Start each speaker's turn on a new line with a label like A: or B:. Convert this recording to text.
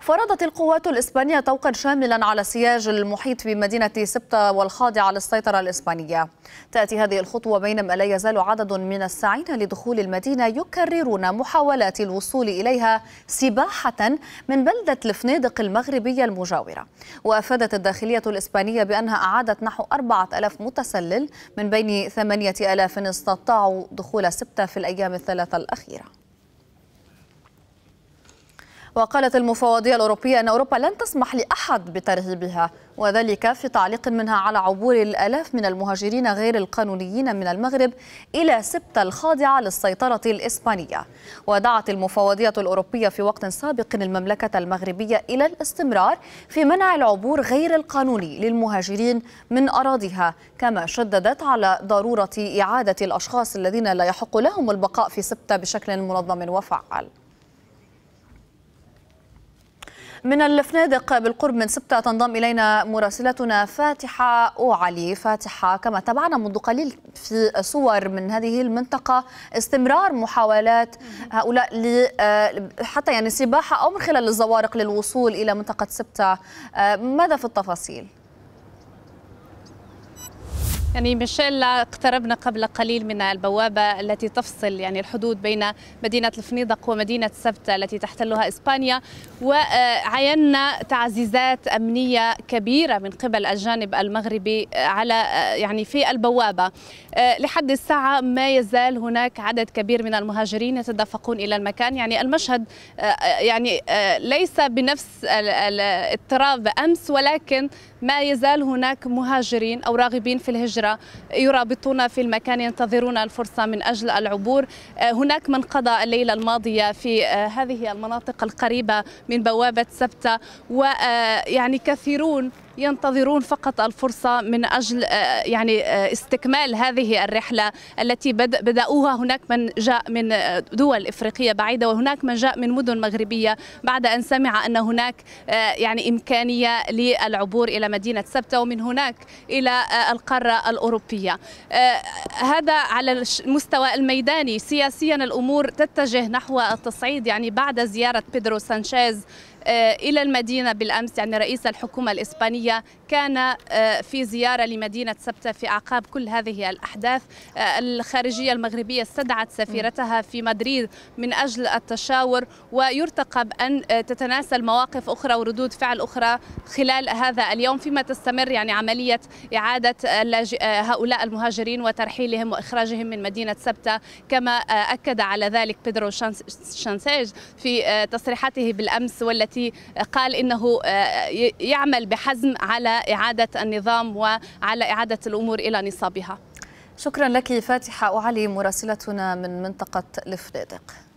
A: فرضت القوات الإسبانية طوقا شاملا على السياج المحيط بمدينة سبتة والخاضعة للسيطرة الإسبانية تأتي هذه الخطوة بينما لا يزال عدد من الساعين لدخول المدينة يكررون محاولات الوصول إليها سباحة من بلدة الفنادق المغربية المجاورة وأفادت الداخلية الإسبانية بأنها أعادت نحو 4000 متسلل من بين 8000 استطاعوا دخول سبتة في الأيام الثلاثة الأخيرة وقالت المفوضية الأوروبية أن أوروبا لن تسمح لأحد بترهيبها وذلك في تعليق منها على عبور الآلاف من المهاجرين غير القانونيين من المغرب إلى سبتة الخاضعة للسيطرة الإسبانية ودعت المفوضية الأوروبية في وقت سابق المملكة المغربية إلى الاستمرار في منع العبور غير القانوني للمهاجرين من أراضيها كما شددت على ضرورة إعادة الأشخاص الذين لا يحق لهم البقاء في سبتة بشكل منظم وفعال من الفنادق بالقرب من سبتة تنضم إلينا مراسلتنا فاتحة أوعلي فاتحة كما تابعنا منذ قليل في صور من هذه المنطقة استمرار محاولات هؤلاء آه، حتى يعني سباحة أو من خلال
B: الزوارق للوصول إلى منطقة سبتة آه، ماذا في التفاصيل؟ يعني ميشيل اقتربنا قبل قليل من البوابة التي تفصل يعني الحدود بين مدينة الفنيدق ومدينة سبتة التي تحتلها إسبانيا وعينا تعزيزات أمنية كبيرة من قبل الجانب المغربي آه، على آه، يعني في البوابة آه، لحد الساعة ما يزال هناك عدد كبير من المهاجرين يتدفقون إلى المكان يعني المشهد يعني ليس بنفس اضطراب أمس ولكن ما يزال هناك مهاجرين أو راغبين في الهجرة يرابطون في المكان ينتظرون الفرصة من أجل العبور آه، هناك من قضى الليلة الماضية في آه، هذه المناطق القريبة من بوابة سبتة ويعني آه، كثيرون ينتظرون فقط الفرصة من أجل آه، يعني آه، استكمال هذه الرحلة التي بدأوها هناك من جاء من آه، دول إفريقية بعيدة وهناك من جاء من مدن مغربية بعد أن سمع أن هناك يعني إمكانية للعبور إلى مدينة سبتة ومن هناك إلى القارة الأوروبية هذا على المستوى الميداني سياسيا الأمور تتجه نحو التصعيد يعني بعد زيارة بيدرو سانشيز آه، إلى المدينة بالأمس يعني رئيس الحكومة الإسبانية كان آه، في زيارة لمدينة سبتة في أعقاب كل هذه الأحداث آه، الخارجية المغربية استدعت سفيرتها في مدريد من أجل التشاور ويرتقب أن تتناسل مواقف أخرى وردود فعل أخرى خلال هذا اليوم فيما تستمر يعني عملية إعادة هؤلاء المهاجرين وترحيلهم وإخراجهم من مدينة سبتة كما أكد على ذلك بيدرو شانسيج في تصريحاته بالأمس والتي التي قال انه آه، يعمل بحزم على اعاده النظام وعلى اعاده الامور الى نصابها. شكرا لك فاتحه اعلي مراسلتنا
A: من منطقه الفنادق.